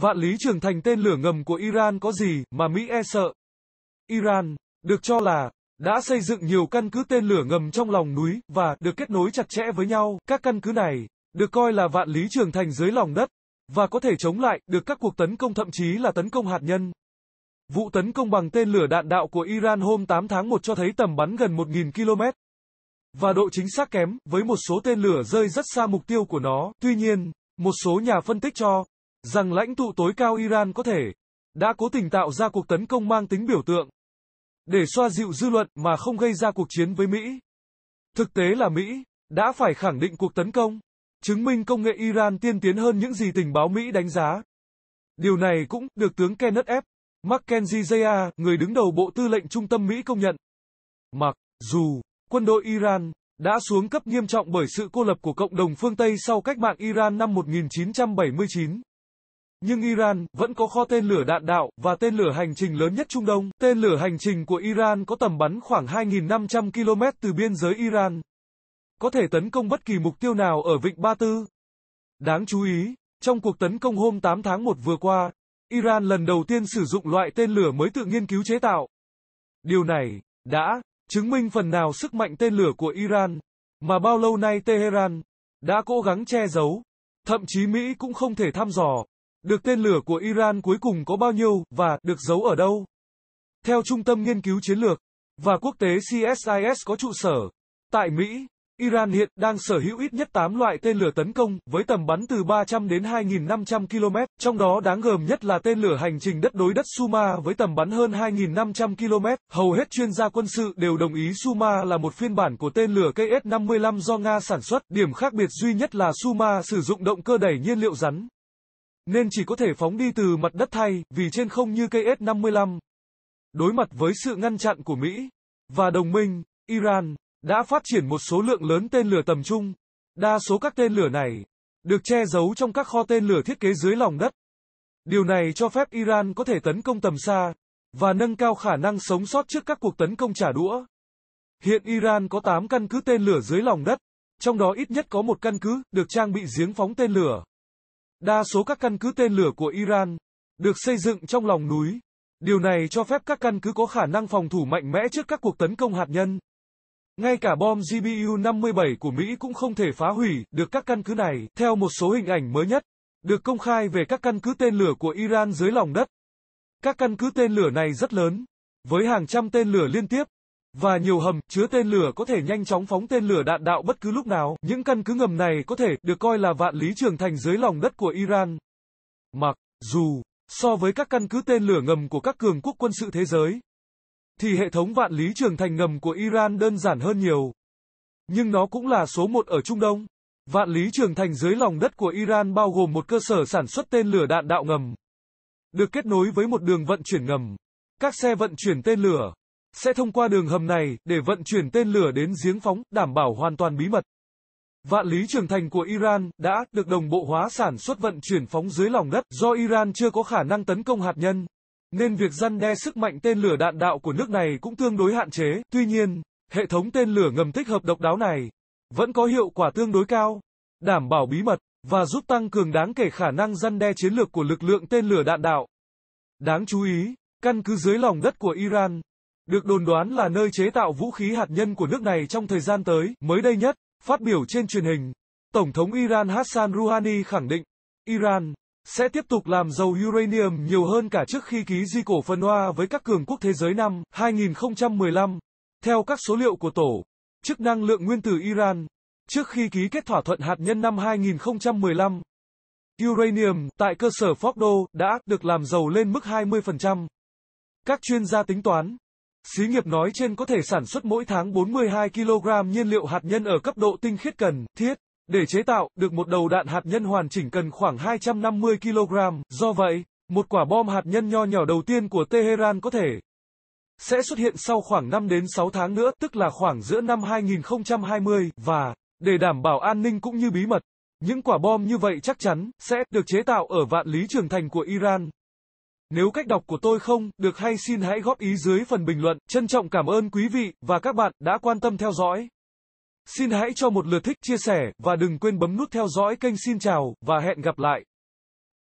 Vạn lý trưởng thành tên lửa ngầm của Iran có gì mà Mỹ e sợ? Iran, được cho là, đã xây dựng nhiều căn cứ tên lửa ngầm trong lòng núi, và, được kết nối chặt chẽ với nhau, các căn cứ này, được coi là vạn lý trưởng thành dưới lòng đất, và có thể chống lại, được các cuộc tấn công thậm chí là tấn công hạt nhân. Vụ tấn công bằng tên lửa đạn đạo của Iran hôm 8 tháng 1 cho thấy tầm bắn gần 1.000 km, và độ chính xác kém, với một số tên lửa rơi rất xa mục tiêu của nó. Tuy nhiên, một số nhà phân tích cho rằng lãnh tụ tối cao Iran có thể đã cố tình tạo ra cuộc tấn công mang tính biểu tượng để xoa dịu dư luận mà không gây ra cuộc chiến với Mỹ. Thực tế là Mỹ đã phải khẳng định cuộc tấn công, chứng minh công nghệ Iran tiên tiến hơn những gì tình báo Mỹ đánh giá. Điều này cũng được tướng Kenneth F. Mackenzie j người đứng đầu Bộ Tư lệnh Trung tâm Mỹ công nhận. Mặc dù quân đội Iran đã xuống cấp nghiêm trọng bởi sự cô lập của cộng đồng phương Tây sau cách mạng Iran năm 1979. Nhưng Iran vẫn có kho tên lửa đạn đạo và tên lửa hành trình lớn nhất Trung Đông. Tên lửa hành trình của Iran có tầm bắn khoảng 2.500 km từ biên giới Iran. Có thể tấn công bất kỳ mục tiêu nào ở Vịnh Ba Tư. Đáng chú ý, trong cuộc tấn công hôm 8 tháng 1 vừa qua, Iran lần đầu tiên sử dụng loại tên lửa mới tự nghiên cứu chế tạo. Điều này đã chứng minh phần nào sức mạnh tên lửa của Iran, mà bao lâu nay Tehran đã cố gắng che giấu, thậm chí Mỹ cũng không thể thăm dò. Được tên lửa của Iran cuối cùng có bao nhiêu, và được giấu ở đâu? Theo Trung tâm Nghiên cứu Chiến lược và Quốc tế CSIS có trụ sở tại Mỹ, Iran hiện đang sở hữu ít nhất 8 loại tên lửa tấn công, với tầm bắn từ 300 đến 2.500 km, trong đó đáng gờm nhất là tên lửa hành trình đất đối đất Suma với tầm bắn hơn 2.500 km. Hầu hết chuyên gia quân sự đều đồng ý Suma là một phiên bản của tên lửa KS-55 do Nga sản xuất. Điểm khác biệt duy nhất là Suma sử dụng động cơ đẩy nhiên liệu rắn nên chỉ có thể phóng đi từ mặt đất thay vì trên không như cây S-55. Đối mặt với sự ngăn chặn của Mỹ và đồng minh, Iran đã phát triển một số lượng lớn tên lửa tầm trung. Đa số các tên lửa này được che giấu trong các kho tên lửa thiết kế dưới lòng đất. Điều này cho phép Iran có thể tấn công tầm xa và nâng cao khả năng sống sót trước các cuộc tấn công trả đũa. Hiện Iran có 8 căn cứ tên lửa dưới lòng đất, trong đó ít nhất có một căn cứ được trang bị giếng phóng tên lửa. Đa số các căn cứ tên lửa của Iran được xây dựng trong lòng núi. Điều này cho phép các căn cứ có khả năng phòng thủ mạnh mẽ trước các cuộc tấn công hạt nhân. Ngay cả bom GBU-57 của Mỹ cũng không thể phá hủy được các căn cứ này, theo một số hình ảnh mới nhất, được công khai về các căn cứ tên lửa của Iran dưới lòng đất. Các căn cứ tên lửa này rất lớn, với hàng trăm tên lửa liên tiếp, và nhiều hầm chứa tên lửa có thể nhanh chóng phóng tên lửa đạn đạo bất cứ lúc nào. Những căn cứ ngầm này có thể được coi là vạn lý trường thành dưới lòng đất của Iran. Mặc dù so với các căn cứ tên lửa ngầm của các cường quốc quân sự thế giới, thì hệ thống vạn lý trường thành ngầm của Iran đơn giản hơn nhiều. Nhưng nó cũng là số một ở Trung Đông. Vạn lý trường thành dưới lòng đất của Iran bao gồm một cơ sở sản xuất tên lửa đạn đạo ngầm, được kết nối với một đường vận chuyển ngầm, các xe vận chuyển tên lửa, sẽ thông qua đường hầm này để vận chuyển tên lửa đến giếng phóng, đảm bảo hoàn toàn bí mật. Vạn lý trường thành của Iran đã được đồng bộ hóa sản xuất vận chuyển phóng dưới lòng đất do Iran chưa có khả năng tấn công hạt nhân, nên việc răn đe sức mạnh tên lửa đạn đạo của nước này cũng tương đối hạn chế. Tuy nhiên, hệ thống tên lửa ngầm tích hợp độc đáo này vẫn có hiệu quả tương đối cao, đảm bảo bí mật và giúp tăng cường đáng kể khả năng răn đe chiến lược của lực lượng tên lửa đạn đạo. Đáng chú ý, căn cứ dưới lòng đất của Iran được đồn đoán là nơi chế tạo vũ khí hạt nhân của nước này trong thời gian tới. Mới đây nhất, phát biểu trên truyền hình, Tổng thống Iran Hassan Rouhani khẳng định, Iran sẽ tiếp tục làm giàu uranium nhiều hơn cả trước khi ký di cổ phần hoa với các cường quốc thế giới năm 2015. Theo các số liệu của Tổ chức năng lượng nguyên tử Iran, trước khi ký kết thỏa thuận hạt nhân năm 2015, uranium tại cơ sở Fordo đã được làm giàu lên mức 20%. Các chuyên gia tính toán, Xí nghiệp nói trên có thể sản xuất mỗi tháng 42 kg nhiên liệu hạt nhân ở cấp độ tinh khiết cần, thiết. Để chế tạo được một đầu đạn hạt nhân hoàn chỉnh cần khoảng 250 kg, do vậy, một quả bom hạt nhân nho nhỏ đầu tiên của Tehran có thể sẽ xuất hiện sau khoảng 5 đến 6 tháng nữa, tức là khoảng giữa năm 2020 và để đảm bảo an ninh cũng như bí mật, những quả bom như vậy chắc chắn sẽ được chế tạo ở vạn lý trường thành của Iran. Nếu cách đọc của tôi không được hay xin hãy góp ý dưới phần bình luận. Trân trọng cảm ơn quý vị và các bạn đã quan tâm theo dõi. Xin hãy cho một lượt thích, chia sẻ và đừng quên bấm nút theo dõi kênh xin chào và hẹn gặp lại.